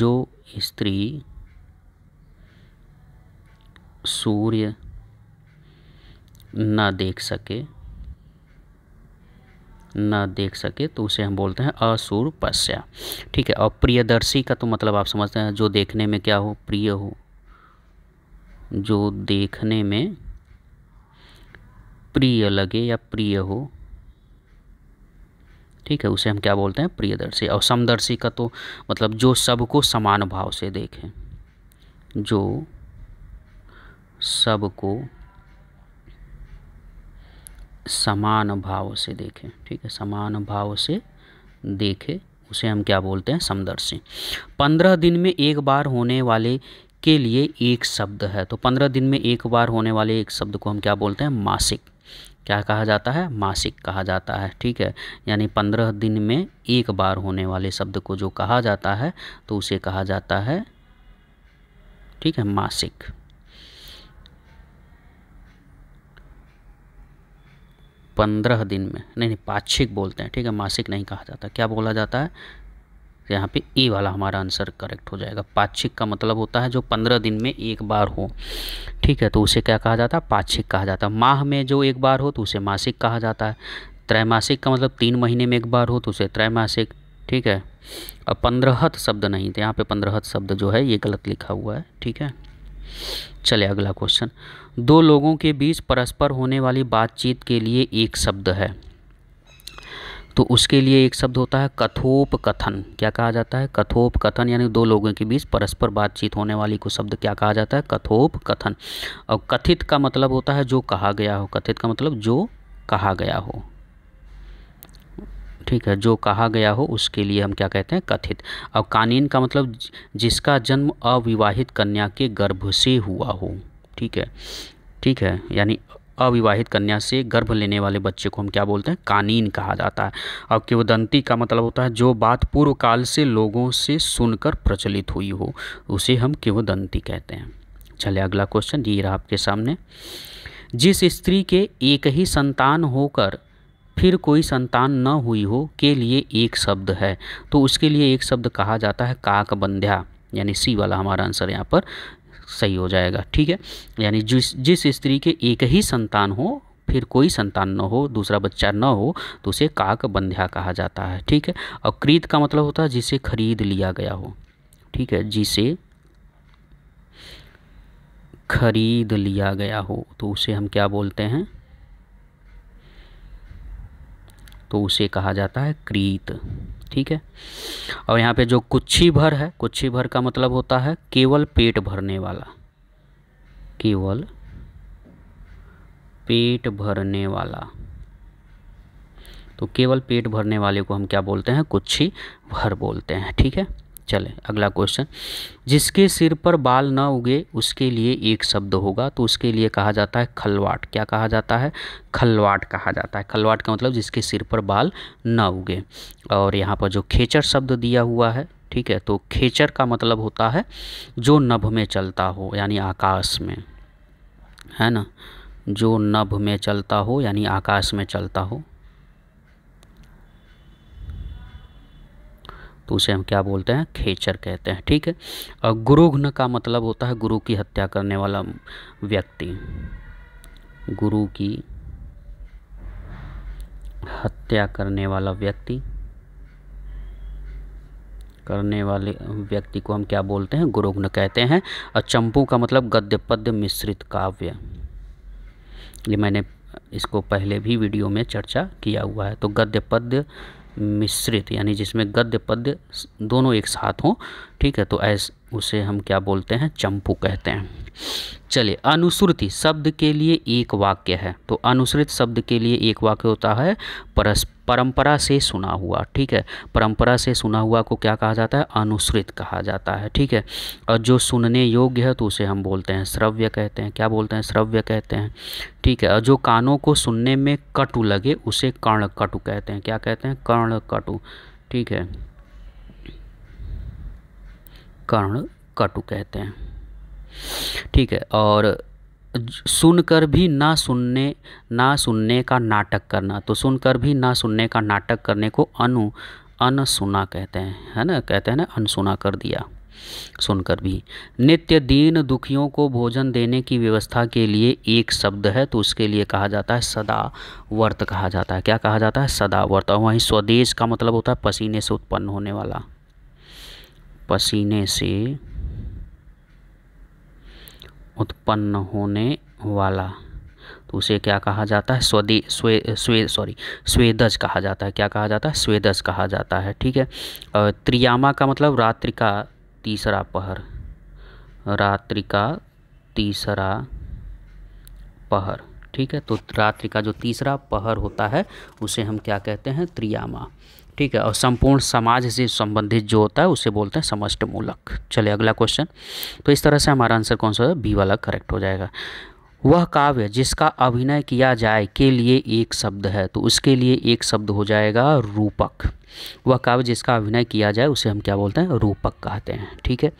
जो स्त्री सूर्य ना देख सके ना देख सके तो उसे हम बोलते हैं असुर पश्या ठीक है और प्रियदर्शी का तो मतलब आप समझते हैं जो देखने में क्या हो प्रिय हो जो देखने में प्रिय लगे या प्रिय हो ठीक है उसे हम क्या बोलते हैं प्रियदर्शी और समदर्शी का तो मतलब जो सबको समान भाव से देखें जो सबको समान भाव से देखें ठीक है समान भाव से देखें उसे हम क्या बोलते हैं समदर्शी पंद्रह दिन में एक बार होने वाले के लिए एक शब्द है तो पंद्रह दिन में एक बार होने वाले एक शब्द को हम क्या बोलते हैं मासिक क्या कहा जाता है मासिक कहा जाता है ठीक है यानी पंद्रह दिन में एक बार होने वाले शब्द को जो कहा जाता है तो उसे कहा जाता है ठीक है मासिक पंद्रह दिन में नहीं नहीं पाक्षिक बोलते हैं ठीक है मासिक नहीं कहा जाता क्या बोला जाता है यहाँ पे ई e वाला हमारा आंसर करेक्ट हो जाएगा पाक्षिक का मतलब होता है जो पंद्रह दिन में एक बार हो ठीक है तो उसे क्या कहा जाता है पाक्षिक कहा जाता है माह में जो एक बार हो तो उसे मासिक कहा जाता है त्रैमासिक का मतलब तीन महीने में एक बार हो तो उसे त्रैमासिक ठीक है अब पंद्रहत शब्द नहीं थे यहाँ पे पंद्रहत शब्द जो है ये गलत लिखा हुआ है ठीक है चले अगला क्वेश्चन दो लोगों के बीच परस्पर होने वाली बातचीत के लिए एक शब्द है तो उसके लिए एक शब्द होता है कथोप कथन क्या कहा जाता है कथोप कथन यानी दो लोगों के बीच परस्पर बातचीत होने वाली को शब्द क्या कहा जाता है कथोप कथन और कथित का मतलब होता है जो कहा गया हो कथित का मतलब जो कहा गया हो ठीक है जो कहा गया हो उसके लिए हम क्या कहते हैं कथित अब कानीन का मतलब जिसका जन्म अविवाहित कन्या के गर्भ से हुआ हो ठीक है ठीक है यानी अविवाहित कन्या से गर्भ लेने वाले बच्चे को हम क्या बोलते हैं कानीन कहा जाता है अब किवदंती का मतलब होता है जो बात पूर्व काल से लोगों से सुनकर प्रचलित हुई हो उसे हम किवदंती कहते हैं चले अगला क्वेश्चन ये रहा आपके सामने जिस स्त्री के एक ही संतान होकर फिर कोई संतान न हुई हो के लिए एक शब्द है तो उसके लिए एक शब्द कहा जाता है काक बंध्या यानी सी वाला हमारा आंसर यहाँ पर सही हो जाएगा ठीक है यानी जिस जिस स्त्री के एक ही संतान हो फिर कोई संतान न हो दूसरा बच्चा न हो तो उसे काक बंध्या कहा जाता है ठीक है और क्रीत का मतलब होता है जिसे खरीद लिया गया हो ठीक है जिसे खरीद लिया गया हो तो उसे हम क्या बोलते हैं तो उसे कहा जाता है क्रीत ठीक है और यहाँ पे जो कुच्छी भर है कुच्छी भर का मतलब होता है केवल पेट भरने वाला केवल पेट भरने वाला तो केवल पेट भरने वाले को हम क्या बोलते हैं कुच्छी भर बोलते हैं ठीक है चले अगला क्वेश्चन जिसके सिर पर बाल न उगे उसके लिए एक शब्द होगा तो उसके लिए कहा जाता है खलवाट क्या कहा जाता है खलवाट कहा जाता है खलवाट का मतलब जिसके सिर पर बाल न उगे और यहाँ पर जो खेचर शब्द दिया हुआ है ठीक है तो खेचर का मतलब होता है जो नभ में चलता हो यानी आकाश में है ना जो नभ में चलता हो यानी आकाश में चलता हो तो उसे हम क्या बोलते हैं खेचर कहते हैं ठीक है और गुरुघ्न का मतलब होता है गुरु की हत्या करने वाला व्यक्ति गुरु की हत्या करने वाला व्यक्ति करने वाले व्यक्ति को हम क्या बोलते हैं गुरुघ्न कहते हैं और चंपू का मतलब गद्य पद्य मिश्रित काव्य ये मैंने इसको पहले भी वीडियो में चर्चा किया हुआ है तो गद्य पद्य मिश्रित यानी जिसमें गद्य पद्य दोनों एक साथ हों ठीक है तो ऐस उसे हम क्या बोलते हैं चंपू कहते हैं चलिए अनुसृति शब्द के लिए एक वाक्य है तो अनुसृत शब्द के लिए एक वाक्य होता है परस परंपरा से सुना हुआ ठीक है परंपरा से सुना हुआ को क्या कहा जाता है अनुसृत कहा जाता है ठीक है और जो सुनने योग्य है तो उसे हम बोलते हैं श्रव्य कहते हैं क्या बोलते हैं श्रव्य कहते हैं ठीक है और जो कानों को सुनने में कटु लगे उसे कर्ण कटु कहते हैं क्या कहते हैं कर्ण कटु ठीक है कर्ण कटु कहते हैं ठीक है और सुनकर भी ना सुनने ना सुनने का नाटक करना तो सुनकर भी ना सुनने का नाटक करने को अनु अनसुना कहते हैं है ना कहते हैं ना अनसुना कर दिया सुनकर भी नित्य दीन दुखियों को भोजन देने की व्यवस्था के लिए एक शब्द है तो उसके लिए कहा जाता है सदा वर्त कहा जाता है क्या कहा जाता है सदा वर्त और वहीं स्वदेश का मतलब होता है पसीने से उत्पन्न होने वाला पसीने से उत्पन्न होने वाला तो उसे क्या कहा जाता है स्वदे स्वे स्वे सॉरी स्वेदज कहा जाता है क्या कहा जाता है स्वेदज कहा जाता है ठीक है त्रियामा का मतलब रात्रि का तीसरा पहर रात्रि का तीसरा पहर ठीक है तो रात्रि का जो तीसरा पहर होता है उसे हम क्या कहते हैं त्रियामा ठीक है और संपूर्ण समाज से संबंधित जो होता है उसे बोलते हैं समष्ट मूलक चलिए अगला क्वेश्चन तो इस तरह से हमारा आंसर कौन सा है बी वाला करेक्ट हो जाएगा वह काव्य जिसका अभिनय किया जाए के लिए एक शब्द है तो उसके लिए एक शब्द हो जाएगा रूपक वह काव्य जिसका अभिनय किया जाए उसे हम क्या बोलते हैं रूपक कहते हैं ठीक है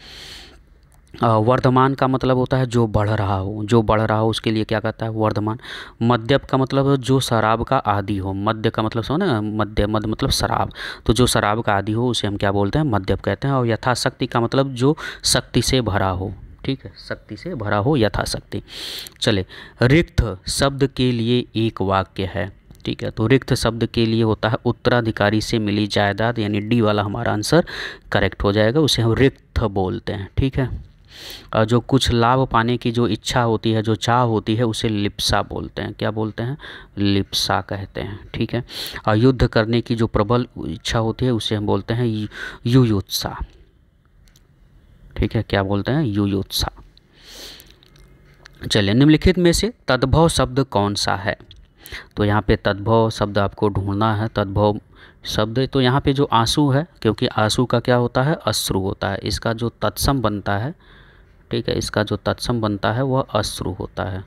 वर्धमान का मतलब होता है जो बढ़ रहा हो जो बढ़ रहा हो उसके लिए क्या कहता है वर्धमान मद्यप का मतलब जो शराब का आदि हो मध्य का मतलब सो ना मध्य मद मतलब शराब तो जो शराब का आदि हो उसे हम क्या बोलते हैं मद्यप कहते हैं और यथाशक्ति का मतलब जो शक्ति से भरा हो ठीक है शक्ति से भरा हो यथाशक्ति चले रिक्त शब्द के लिए एक वाक्य है ठीक है तो रिक्त शब्द के लिए होता है उत्तराधिकारी से मिली जायदाद यानी डी वाला हमारा आंसर करेक्ट हो जाएगा उसे हम रिक्त बोलते हैं ठीक है जो कुछ लाभ पाने की जो इच्छा होती है जो चाह होती है उसे लिप्सा बोलते हैं क्या बोलते हैं लिप्सा कहते हैं ठीक है और युद्ध करने की जो प्रबल इच्छा होती है उसे हम बोलते हैं युयोत्सा ठीक है क्या बोलते हैं युयोत्सा चलिए निम्नलिखित में से तद्भव शब्द कौन सा है तो यहाँ पे तद्भव शब्द आपको ढूंढना है तद्भव शब्द तो यहाँ पे जो आंसू है क्योंकि आंसू का क्या होता है अश्रु होता है इसका जो तत्सम बनता है ठीक है इसका जो तत्सम बनता है वह अश्रु होता है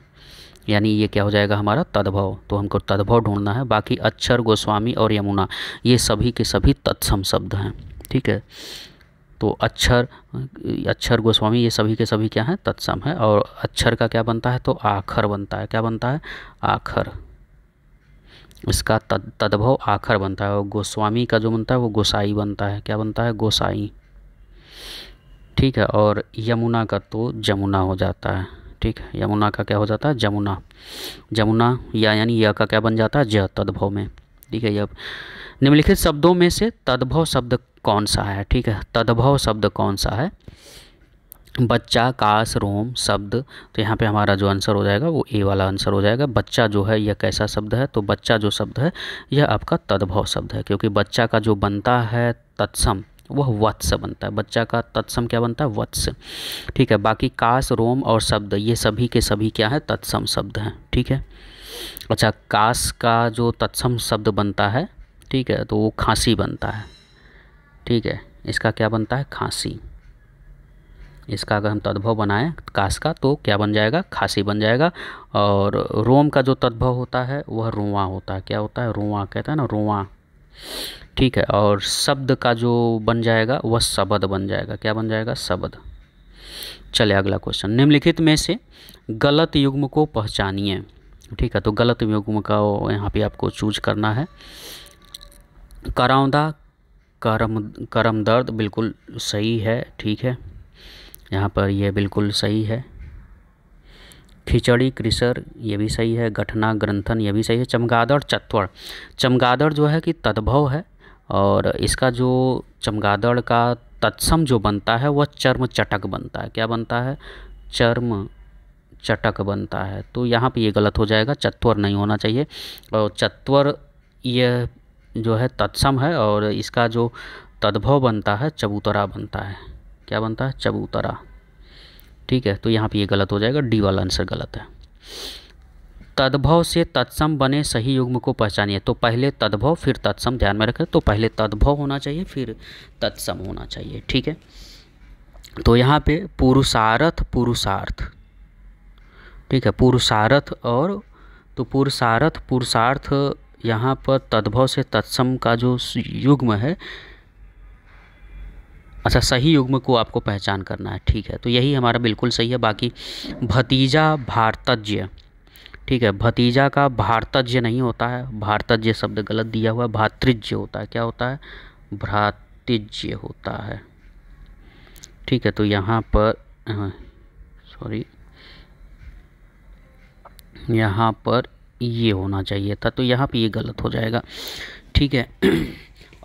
यानी ये क्या हो जाएगा हमारा तद्भव तो हमको तद्भव ढूंढना है बाकी अक्षर गोस्वामी और यमुना ये सभी के सभी तत्सम शब्द हैं ठीक है तो अक्षर अक्षर गोस्वामी ये सभी के सभी क्या हैं तत्सम है और अक्षर का क्या बनता है तो आखर बनता है क्या बनता है आखर इसका तद तद्भव आखर बनता है और गोस्वामी का जो बनता है वो गोसाई बनता है क्या बनता है गोसाई ठीक है और यमुना का तो जमुना हो जाता है ठीक है यमुना का क्या हो जाता है जमुना जमुना या यानी य का क्या बन जाता है ज तद्भव में ठीक है यह निम्नलिखित शब्दों में से तद्भव शब्द कौन सा है ठीक है तद्भव शब्द कौन सा है बच्चा काश रोम शब्द तो यहाँ पे हमारा जो आंसर हो जाएगा वो ए वाला आंसर हो जाएगा बच्चा जो है यह कैसा शब्द है तो बच्चा जो शब्द है यह आपका तद्भव शब्द है क्योंकि बच्चा का जो बनता है तत्सम वह वत्स बनता है बच्चा का तत्सम क्या बनता है वत्स ठीक है बाकी कास रोम और शब्द ये सभी के सभी क्या है तत्सम शब्द हैं ठीक है अच्छा कास का जो तत्सम शब्द बनता है ठीक है तो वो खांसी बनता है ठीक है इसका क्या बनता है खांसी इसका अगर हम तद्भव बनाएं कास का तो क्या बन जाएगा खांसी बन जाएगा और रोम का जो तद्भव होता है वह रुआ होता है क्या होता है रुआ कहते हैं ना रुआ ठीक है और शब्द का जो बन जाएगा वह शब्द बन जाएगा क्या बन जाएगा शब्द चले अगला क्वेश्चन निम्नलिखित में से गलत युग्म को पहचानिए ठीक है तो गलत युग्म का यहाँ पे आपको चूज करना है कराउंदा करम करम दर्द बिल्कुल सही है ठीक है यहाँ पर यह बिल्कुल सही है खिचड़ी कृसर ये भी सही है गठना ग्रंथन ये भी सही है चमगादड़ चत्वर चमगादड़ जो है कि तद्भव है और इसका जो चमगादड़ का तत्सम जो बनता है वह चर्म चटक बनता है क्या बनता है चर्म चटक बनता है तो यहाँ पे ये गलत हो जाएगा चत्वर नहीं होना चाहिए और चत्वर यह जो है तत्सम है और इसका जो तद्भव बनता है चबूतरा बनता है क्या बनता है चबूतरा ठीक है तो यहाँ पे ये गलत हो जाएगा डी वाला आंसर गलत है तद्भव से तत्सम बने सही युग्म को पहचानिए तो पहले तद्भव फिर तत्सम ध्यान में रखें तो पहले तद्भव होना चाहिए फिर तत्सम होना चाहिए ठीक है तो यहाँ पे पुरुषार्थ पुरुषार्थ ठीक है पुरुषार्थ और तो पुरुषार्थ पुरुषार्थ यहाँ पर तद्भव से तत्सम का जो युग्म है अच्छा सही युग्म को आपको पहचान करना है ठीक है तो यही हमारा बिल्कुल सही है बाकी भतीजा भारतज्य ठीक है भतीजा का भारतज्य नहीं होता है भारतज्य शब्द गलत दिया हुआ है भातृज्य होता है क्या होता है भ्रातृज्य होता है ठीक है तो यहाँ पर सॉरी हाँ, यहाँ पर ये होना चाहिए था तो यहाँ पे ये गलत हो जाएगा ठीक है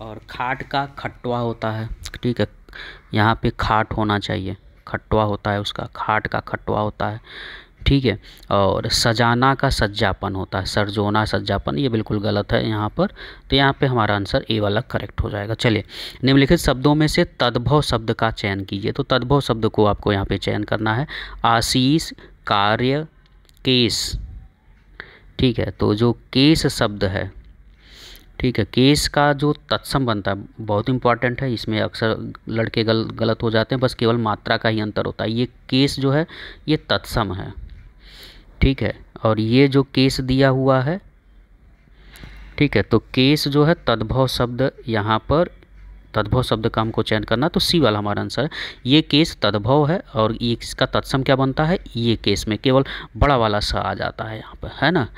और खाट का खटवा होता है ठीक है यहाँ पे खाट होना चाहिए खट्टवा होता है उसका खाट का खट्टवा होता है ठीक है और सजाना का सज्जापन होता है सरजोना सज्जापन ये बिल्कुल गलत है यहाँ पर तो यहाँ पे हमारा आंसर ए वाला करेक्ट हो जाएगा चलिए निम्नलिखित शब्दों में से तद्भव शब्द का चयन कीजिए तो तद्भव शब्द को आपको यहाँ पे चयन करना है आशीष कार्य केस ठीक है तो जो केस शब्द है ठीक है केस का जो तत्सम बनता है बहुत इंपॉर्टेंट है इसमें अक्सर लड़के गल, गलत हो जाते हैं बस केवल मात्रा का ही अंतर होता है ये केस जो है ये तत्सम है ठीक है और ये जो केस दिया हुआ है ठीक है तो केस जो है तद्भव शब्द यहाँ पर तद्भव शब्द का हमको चयन करना तो सी वाला हमारा आंसर है ये केस तद्भव है और ये इसका तत्सम क्या बनता है ये केस में केवल बड़ा वाला सा आ जाता है यहाँ पर है ना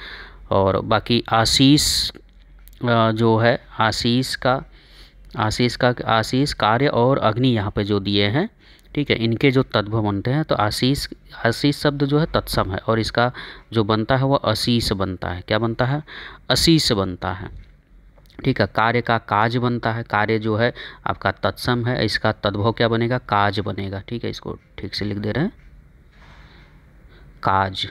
और बाकी आशीष जो है आशीष का आशीष का आशीष कार्य और अग्नि यहाँ पे जो दिए हैं ठीक है इनके जो तद्भव बनते हैं तो आशीष आशीष शब्द जो है तत्सम है और इसका जो बनता है वह आशीष बनता है क्या बनता है आशीष बनता है ठीक है कार्य का काज बनता है कार्य जो है आपका तत्सम है इसका तद्भव क्या बनेगा काज बनेगा ठीक है इसको ठीक से लिख दे रहे हैं काज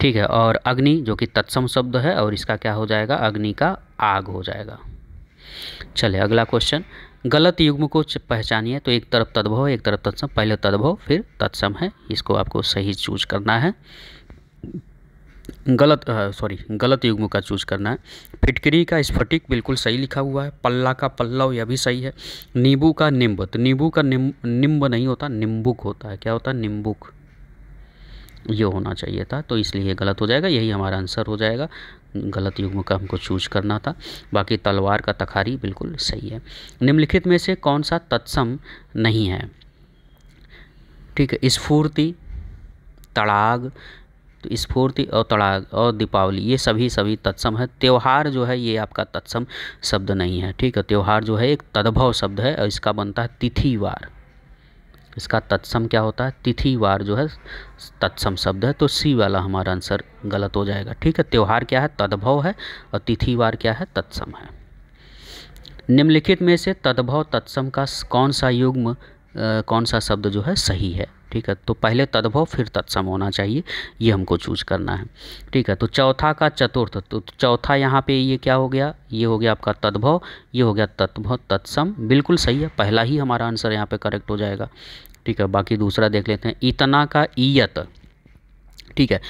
ठीक है और अग्नि जो कि तत्सम शब्द है और इसका क्या हो जाएगा अग्नि का आग हो जाएगा चले अगला क्वेश्चन गलत युग्म को पहचानिए तो एक तरफ तद्भव एक तरफ तत्सम पहले तद्भव फिर तत्सम है इसको आपको सही चूज करना है गलत सॉरी गलत युग्म का चूज करना है फिटकरी का स्फटिक बिल्कुल सही लिखा हुआ है पल्ला का पल्लव यह भी सही है नींबू का निम्ब तो नींबू का निम्ब निम्ब नहीं होता निम्बुक होता है क्या होता है निम्बुक ये होना चाहिए था तो इसलिए गलत हो जाएगा यही हमारा आंसर हो जाएगा गलत युग्म का हमको चूज करना था बाकी तलवार का तखारी बिल्कुल सही है निम्नलिखित में से कौन सा तत्सम नहीं है ठीक है स्फूर्ति तड़ाग तो स्फूर्ति और तड़ाग और दीपावली ये सभी सभी तत्सम है त्यौहार जो है ये आपका तत्सम शब्द नहीं है ठीक है त्यौहार जो है एक तद्भव शब्द है और इसका बनता है तिथिवार इसका तत्सम क्या होता है तिथि वार जो है तत्सम शब्द है तो सी वाला हमारा आंसर गलत हो जाएगा ठीक है त्यौहार क्या है तद्भव है और तिथि वार क्या है तत्सम है निम्नलिखित में से तद्भव तत्सम का कौन सा युग्म कौन सा शब्द जो है सही है ठीक है तो पहले तद्भव फिर तत्सम होना चाहिए ये हमको चूज करना है ठीक है तो चौथा का चतुर्थ तो चौथा यहाँ पे ये क्या हो गया ये हो गया आपका तद्भव ये हो गया तत्भव तत्सम बिल्कुल सही है पहला ही हमारा आंसर यहाँ पे करेक्ट हो जाएगा ठीक है बाकी दूसरा देख लेते हैं इतना का ईयत ठीक है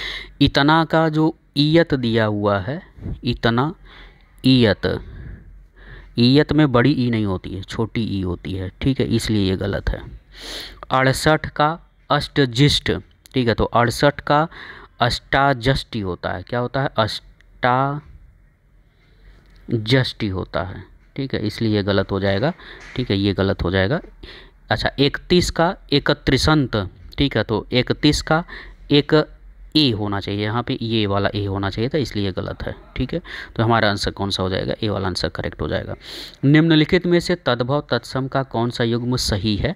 इतना का जो इयत दिया हुआ है इतना इयत ईयत में बड़ी ई नहीं होती है छोटी ई होती है ठीक है इसलिए ये गलत है अड़सठ का अष्टजिष्ट ठीक है तो अड़सठ का अष्टाजष्टि होता है क्या होता है अष्टाजष्टि होता है ठीक है इसलिए ये गलत हो जाएगा ठीक है ये गलत हो जाएगा अच्छा इकतीस का एकत्रिसंत ठीक है तो इकतीस का एक ए होना चाहिए यहाँ पे ये वाला ए होना चाहिए था इसलिए गलत है ठीक है तो हमारा आंसर कौन सा हो जाएगा ए वाला आंसर करेक्ट हो जाएगा निम्नलिखित में से तद्भव तत्सम का कौन सा युग्म सही है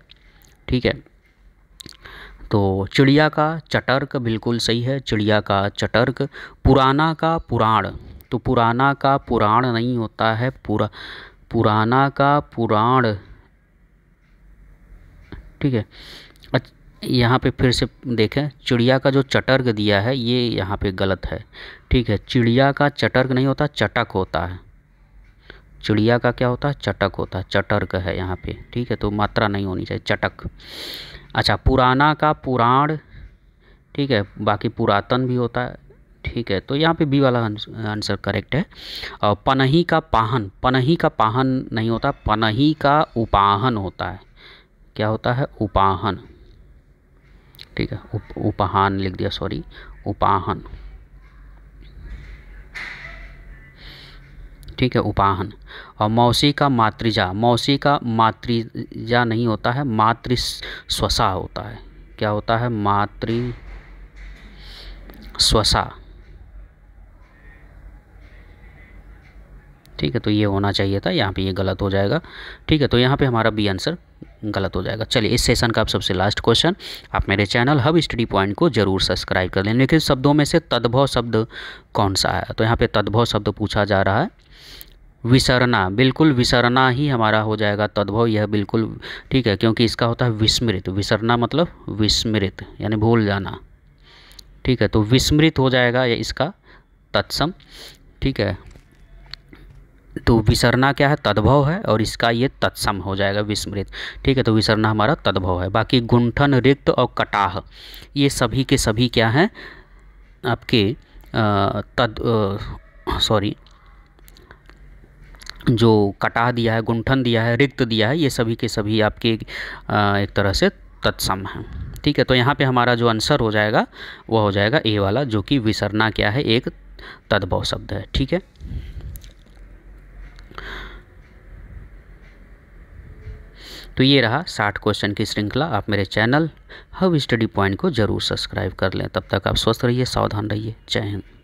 ठीक है तो चिड़िया का चटर्क बिल्कुल सही है चिड़िया का चटर्क पुराना का पुराण तो पुराना का पुराण नहीं होता है पुरा पुराना का पुराण ठीक है यहाँ पे फिर से देखें चिड़िया का जो चटर्क दिया है ये यहाँ पे गलत है ठीक है चिड़िया का चटर्क नहीं होता चटक होता है चिड़िया का क्या होता है चटक होता है चटर्क है यहाँ पे ठीक है तो मात्रा नहीं होनी चाहिए चटक अच्छा पुराना का पुराण ठीक है बाकी पुरातन भी होता है ठीक है तो यहाँ पे बी वाला आंसर करेक्ट है और पनही का पाहन पनही का पाहन नहीं होता पनही का उपाहन होता है क्या होता है उपाहन ठीक है उप, उपाहन लिख दिया सॉरी उपाहन ठीक है उपाहन और मौसी का मातृजा मौसी का मातृजा नहीं होता है मातृ स्वसा होता है क्या होता है मातृ स्वसा ठीक है तो ये होना चाहिए था यहाँ पे ये गलत हो जाएगा ठीक है तो यहाँ पे हमारा बी आंसर गलत हो जाएगा चलिए इस सेशन का आप सबसे लास्ट क्वेश्चन आप मेरे चैनल हब स्टडी पॉइंट को जरूर सब्सक्राइब कर लें लेकिन शब्दों में से तद्भव शब्द कौन सा है तो यहाँ पे तद्भव शब्द पूछा जा रहा है विसरना बिल्कुल विसरना ही हमारा हो जाएगा तद्भव यह बिल्कुल ठीक है क्योंकि इसका होता है विस्मृत विसरना मतलब विस्मृत यानी भूल जाना ठीक है तो विस्मृत हो जाएगा इसका तत्सम ठीक है तो विसरना क्या है तद्भव है और इसका ये तत्सम हो जाएगा विस्मृत ठीक है तो विसरना हमारा तद्भव है बाकी गुंठन रिक्त और कटाह ये सभी के सभी क्या हैं आपके तद सॉरी जो कटाह दिया है गुंठन दिया है रिक्त दिया है ये सभी के सभी आपके आ, एक तरह से तत्सम हैं ठीक है तो यहाँ पे हमारा जो आंसर हो जाएगा वह हो जाएगा ए वाला जो कि विसरना क्या है एक तद्भव शब्द है ठीक है तो ये रहा साठ क्वेश्चन की श्रृंखला आप मेरे चैनल हब स्टडी पॉइंट को जरूर सब्सक्राइब कर लें तब तक आप स्वस्थ रहिए सावधान रहिए जय हिंद